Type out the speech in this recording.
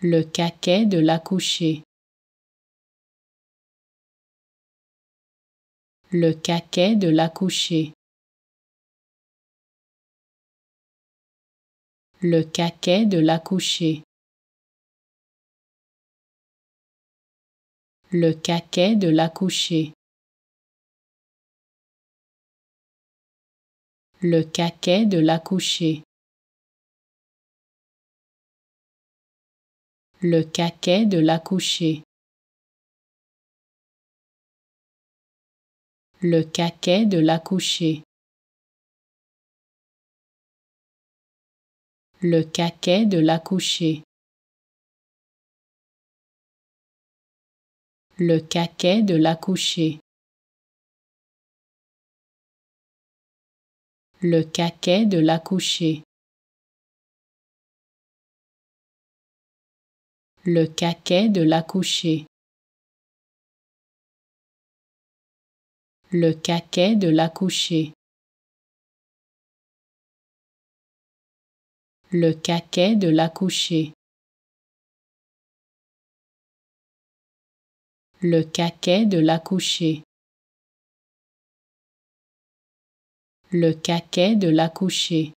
le caquet de l'accouchée. Le caquet de l'accouchée. Le caquet de l'accouchée. Le caquet de l'accouchée. Le caquet de l'accouchée. le caquet de l'accouchée. Le caquet de l'accouchée. Le caquet de l'accouchée. Le caquet de l'accouchée. Le caquet de l'accouchée. le caquet de l'accouchée. Le caquet de l'accouchée. Le caquet de l'accouchée. Le caquet de l'accouchée. Le caquet de l'accouchée.